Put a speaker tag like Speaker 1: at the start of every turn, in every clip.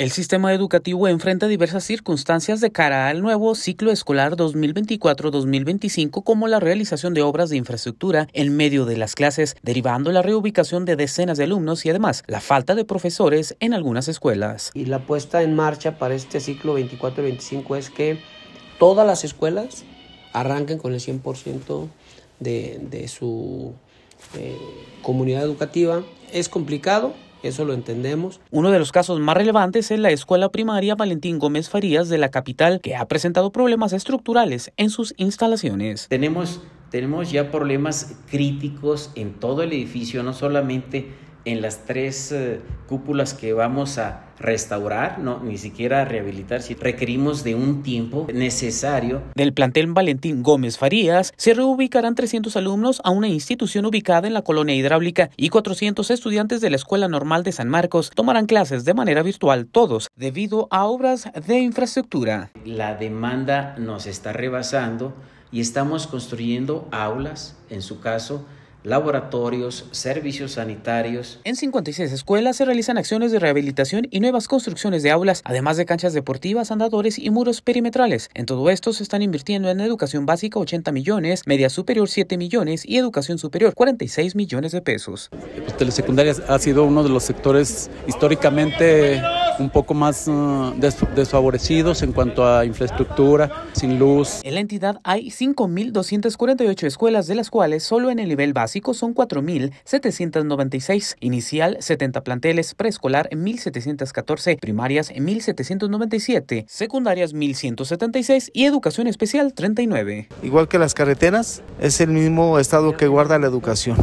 Speaker 1: El sistema educativo enfrenta diversas circunstancias de cara al nuevo ciclo escolar 2024-2025 como la realización de obras de infraestructura en medio de las clases, derivando la reubicación de decenas de alumnos y además la falta de profesores en algunas escuelas. Y
Speaker 2: la puesta en marcha para este ciclo 24-25 es que todas las escuelas arranquen con el 100% de, su eh, comunidad educativa. Es complicado, eso lo entendemos. Uno de los casos más relevantes
Speaker 1: es la escuela primaria Valentín Gómez Farías de la capital, que ha presentado problemas estructurales en
Speaker 3: sus instalaciones. Tenemos, tenemos ya problemas críticos en todo el edificio, no solamente en las tres eh, cúpulas que vamos a restaurar, no, ni siquiera rehabilitar, si requerimos de un tiempo necesario.
Speaker 1: Del plantel Valentín Gómez Farías se reubicarán 300 alumnos a una institución ubicada en la colonia hidráulica y 400 estudiantes de la Escuela Normal de San Marcos tomarán clases de manera virtual todos
Speaker 3: debido a obras de infraestructura. La demanda nos está rebasando y estamos construyendo aulas, en su caso, laboratorios, servicios sanitarios.
Speaker 1: En 56 escuelas se realizan acciones de rehabilitación y nuevas construcciones de aulas, además de canchas deportivas, andadores y muros perimetrales. En todo esto se están invirtiendo en educación básica 80 millones, media superior 7 millones y educación superior 46 millones de pesos. Pues, secundarias ha sido uno de los sectores históricamente un poco más eh, desfavorecidos en cuanto a infraestructura, sin luz. En la entidad hay 5.248 escuelas, de las cuales solo en el nivel básico son 4.796, inicial 70 planteles, preescolar 1.714, primarias 1.797, secundarias 1.176 y educación especial 39.
Speaker 4: Igual que las carreteras, es el mismo estado que guarda la educación,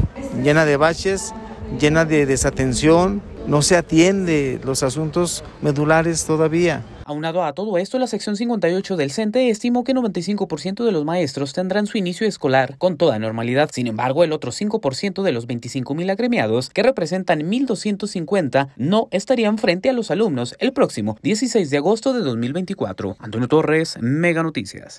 Speaker 4: llena de baches, llena de desatención, no se atiende los asuntos medulares todavía.
Speaker 1: Aunado a todo esto, la sección 58 del CENTE estimó que 95% de los maestros tendrán su inicio escolar con toda normalidad. Sin embargo, el otro 5% de los 25.000 agremiados, que representan 1.250, no estarían frente a los alumnos el próximo 16 de agosto de 2024. Antonio Torres, Mega Noticias.